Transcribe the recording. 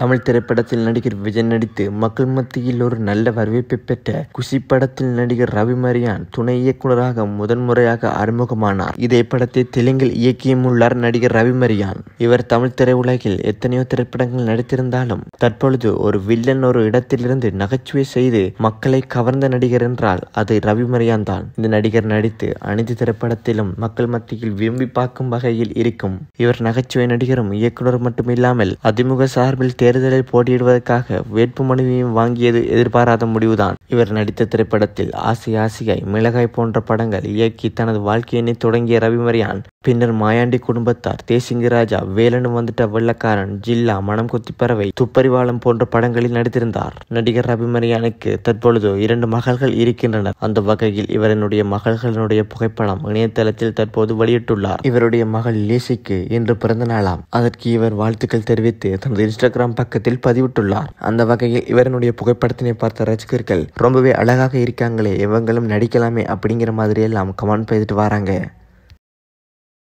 தமிழ் திரைப்படத்தில் நடிகர் விஜய் நடித்து மக்கள் மத்தியில் ஒரு நல்ல வரவேற்பை பெற்ற குஷி படத்தில் நடிகர் ரவி மரியான் துணை இயக்குநராக முதன்முறையாக அறிமுகமானார் இதே படத்தை தெலுங்கில் உள்ளார் நடிகர் ரவி மரியான் இவர் தமிழ் திரையுலகில் எத்தனையோ திரைப்படங்கள் நடித்திருந்தாலும் தற்பொழுது ஒரு வில்லன் ஒரு இடத்திலிருந்து நகைச்சுவை செய்து மக்களை கவர்ந்த நடிகர் என்றால் அது ரவி மரியான் தான் இந்த நடிகர் நடித்து அனைத்து திரைப்படத்திலும் மக்கள் மத்தியில் விரும்பி பார்க்கும் வகையில் இருக்கும் இவர் நகைச்சுவை நடிகரும் இயக்குனர் மட்டுமில்லாமல் அதிமுக சார்பில் தேர்தலில் போட்டியிடுவதற்காக வேட்புமனுவையும் வாங்கியது எதிர்பாராத முடிவுதான் இவர் நடித்த திரைப்படத்தில் ஆசை ஆசையாய் மிளகாய் போன்ற படங்கள் இயக்கி தனது வாழ்க்கையினை தொடங்கிய ரவிமரியான் பின்னர் மாயாண்டி குடும்பத்தார் தேசிங்க ராஜா வேலனு வந்துட்ட வெள்ளக்காரன் ஜில்லா மனம் குத்தி பறவை துப்பறிவாளம் போன்ற படங்களில் நடித்திருந்தார் நடிகர் ரவிமரியானுக்கு தற்பொழுது இரண்டு மகள்கள் இருக்கின்றனர் அந்த வகையில் இவரனுடைய மகள்களுடைய புகைப்படம் இணையதளத்தில் தற்போது வெளியிட்டுள்ளார் இவருடைய மகள் லேசிக்கு இன்று பிறந்த நாளாம் அதற்கு இவர் வாழ்த்துக்கள் தெரிவித்து தனது இன்ஸ்டாகிராம் பக்கத்தில் பதிவிட்டுள்ளார் அந்த வகையில் இவரனுடைய புகைப்படத்தினை பார்த்த ரசிகர்கள் ரொம்பவே அழகாக இருக்காங்களே இவங்களும் நடிக்கலாமே அப்படிங்கிற மாதிரி எல்லாம் கமெண்ட் பண்ணிட்டு வராங்க